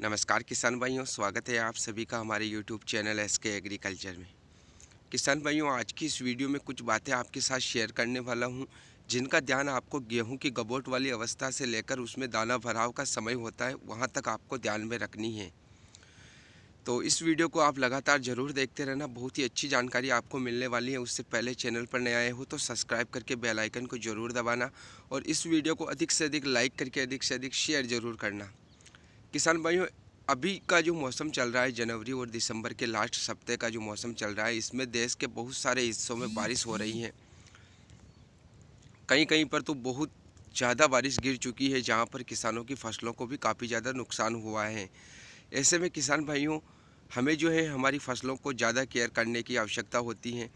नमस्कार किसान भाइयों स्वागत है आप सभी का हमारे YouTube channel S K agriculture में किसान भाइयों आज की इस वीडियो में कुछ बातें आपके साथ शेयर करने वाला हूं जिनका ध्यान आपको गेहूं की गबोट वाली अवस्था से लेकर उसमें दाना भराव का समय होता है वहां तक आपको ध्यान में रखनी है तो इस वीडियो को आप लगातार ज़रूर देखते रहना बहुत ही अच्छी जानकारी आपको मिलने वाली है उससे पहले चैनल पर नए आए हो तो सब्सक्राइब करके बेल आइकन को ज़रूर दबाना और इस वीडियो को अधिक से अधिक लाइक करके अधिक से अधिक शेयर ज़रूर करना किसान भाइयों अभी का जो मौसम चल रहा है जनवरी और दिसंबर के लास्ट सप्ते का जो मौसम चल रहा है इसमें देश के बहुत सारे हिस्सों में बारिश हो रही है कहीं कहीं पर तो बहुत ज़्यादा बारिश गिर चुकी है जहाँ पर किसानों की फसलों को भी काफ़ी ज़्यादा नुकसान हुआ है ऐसे में किसान भाइयों हमें जो है हमारी फसलों को ज़्यादा केयर करने की आवश्यकता होती है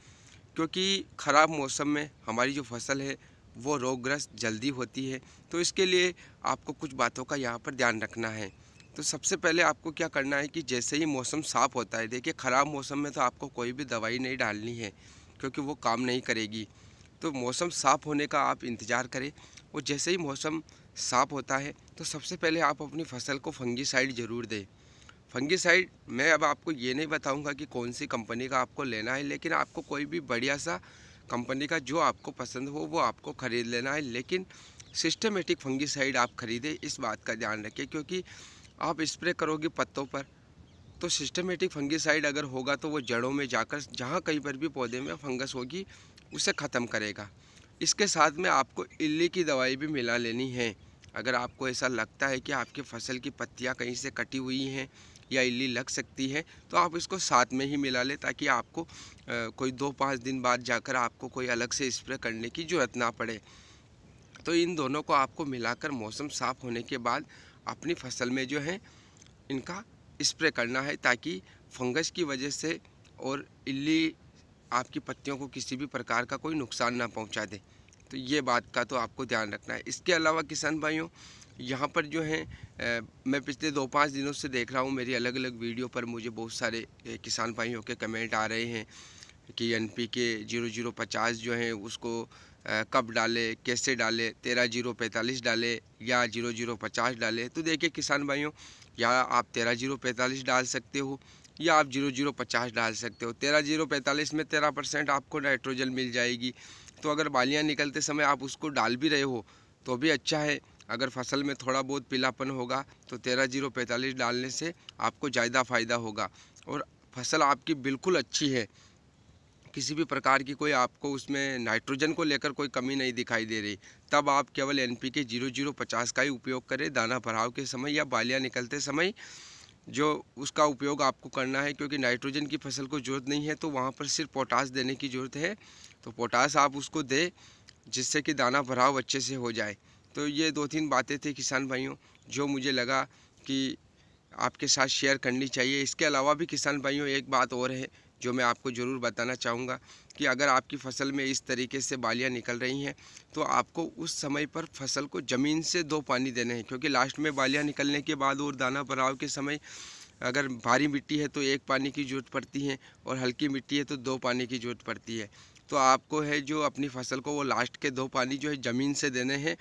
क्योंकि ख़राब मौसम में हमारी जो फसल है वो रोगग्रस्त जल्दी होती है तो इसके लिए आपको कुछ बातों का यहाँ पर ध्यान रखना है तो सबसे पहले आपको क्या करना है कि जैसे ही मौसम साफ़ होता है देखिए ख़राब मौसम में तो आपको कोई भी दवाई नहीं डालनी है क्योंकि वो काम नहीं करेगी तो मौसम साफ़ होने का आप इंतज़ार करें और जैसे ही मौसम साफ़ होता है तो सबसे पहले आप अपनी फसल को फंगीसाइड ज़रूर दें फंगीसाइड मैं अब आपको ये नहीं बताऊँगा कि कौन सी कंपनी का आपको लेना है लेकिन आपको कोई भी बढ़िया सा कंपनी का जो आपको पसंद हो वो आपको ख़रीद लेना है लेकिन सिस्टमेटिक फंगीसाइड आप ख़रीदें इस बात का ध्यान रखें क्योंकि आप स्प्रे करोगे पत्तों पर तो सिस्टमेटिक फंगिसाइड अगर होगा तो वो जड़ों में जाकर जहाँ कहीं पर भी पौधे में फंगस होगी उसे ख़त्म करेगा इसके साथ में आपको इल्ली की दवाई भी मिला लेनी है अगर आपको ऐसा लगता है कि आपकी फसल की पत्तियाँ कहीं से कटी हुई हैं या इल्ली लग सकती है तो आप इसको साथ में ही मिला लें ताकि आपको आ, कोई दो पाँच दिन बाद जाकर आपको कोई अलग से स्प्रे करने की ज़रूरत ना पड़े तो इन दोनों को आपको मिलाकर मौसम साफ़ होने के बाद अपनी फसल में जो है इनका स्प्रे करना है ताकि फंगस की वजह से और इल्ली आपकी पत्तियों को किसी भी प्रकार का कोई नुकसान ना पहुंचा दे तो ये बात का तो आपको ध्यान रखना है इसके अलावा किसान भाइयों यहाँ पर जो है मैं पिछले दो पाँच दिनों से देख रहा हूँ मेरी अलग अलग वीडियो पर मुझे बहुत सारे किसान भाइयों के कमेंट आ रहे हैं कि N P K zero zero पचास जो है उसको कब डाले कैसे डाले तेरह जीरो पैंतालीस डाले या जीरो जीरो पचास डाले तो देखिए किसान भाइयों या आप तेरह जीरो पैंतालीस डाल सकते हो या आप जीरो जीरो पचास डाल सकते हो तेरह जीरो पैंतालीस में तेरह परसेंट आपको नाइट्रोजन मिल जाएगी तो अगर बालियाँ निकलते समय आप उसको डाल भी रहे हो तो भी अच्छा है अगर फसल में थोड़ा बहुत पीलापन होगा तो तेरह जीरो पैंतालीस डालने से आपको ज़्यादा फ़ायदा होगा और फसल आपकी बिल्कुल अच्छी है किसी भी प्रकार की कोई आपको उसमें नाइट्रोजन को लेकर कोई कमी नहीं दिखाई दे रही तब आप केवल N P K zero zero पचास का ही उपयोग करें दाना भराव के समय या बालियाँ निकलते समय जो उसका उपयोग आपको करना है क्योंकि नाइट्रोजन की फसल को जरूरत नहीं है तो वहाँ पर सिर्फ पोटास देने की ज़रूरत है तो पोटास आप उसको दे जिससे कि दाना भराव अच्छे से हो जाए तो ये दो तीन बातें थी किसान भाइयों जो मुझे लगा कि आपके साथ शेयर करनी चाहिए इसके अलावा भी किसान भाइयों एक बात और है जो मैं आपको ज़रूर बताना चाहूँगा कि अगर आपकी फ़सल में इस तरीके से बालियाँ निकल रही हैं तो आपको उस समय पर फसल को ज़मीन से दो पानी देने हैं क्योंकि लास्ट में बालियाँ निकलने के बाद और दाना भराव के समय अगर भारी मिट्टी है तो एक पानी की ज़रूरत पड़ती है और हल्की मिट्टी है तो दो पानी की ज़रूरत पड़ती है तो आपको है जो अपनी फसल को वो लास्ट के दो पानी जो है ज़मीन से देने हैं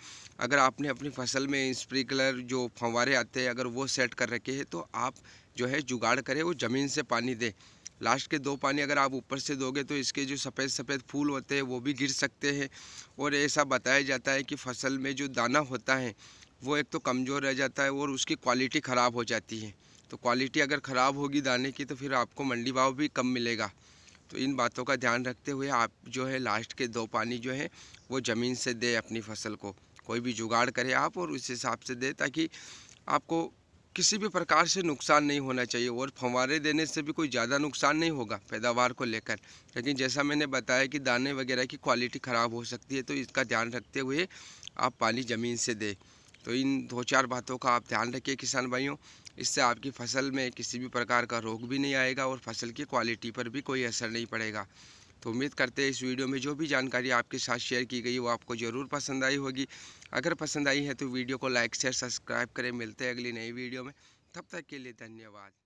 अगर आपने अपनी फसल में स्प्रिंकलर जो फंवारे आते हैं अगर वो सेट कर रखे हैं तो आप जो है जुगाड़ करें वो ज़मीन से पानी दें लास्ट के दो पानी अगर आप ऊपर से दोगे तो इसके जो सफ़ेद सफ़ेद फूल होते हैं वो भी गिर सकते हैं और ऐसा बताया जाता है कि फसल में जो दाना होता है वो एक तो कमज़ोर रह जाता है और उसकी क्वालिटी ख़राब हो जाती है तो क्वालिटी अगर ख़राब होगी दाने की तो फिर आपको मंडी भाव भी कम मिलेगा तो इन बातों का ध्यान रखते हुए आप जो है लास्ट के दो पानी जो है वो ज़मीन से दे अपनी फसल को कोई भी जुगाड़ करें आप और उस हिसाब से दे ताकि आपको किसी भी प्रकार से नुकसान नहीं होना चाहिए और फंवारे देने से भी कोई ज़्यादा नुकसान नहीं होगा पैदावार को लेकर लेकिन जैसा मैंने बताया कि दाने वगैरह की क्वालिटी ख़राब हो सकती है तो इसका ध्यान रखते हुए आप पानी ज़मीन से दें तो इन दो चार बातों का आप ध्यान रखिए किसान भाइयों इससे आपकी फसल में किसी भी प्रकार का रोग भी नहीं आएगा और फसल की क्वालिटी पर भी कोई असर नहीं पड़ेगा तो उम्मीद करते हैं इस वीडियो में जो भी जानकारी आपके साथ शेयर की गई वो आपको ज़रूर पसंद आई होगी अगर पसंद आई है तो वीडियो को लाइक शेयर सब्सक्राइब करें मिलते हैं अगली नई वीडियो में तब तक के लिए धन्यवाद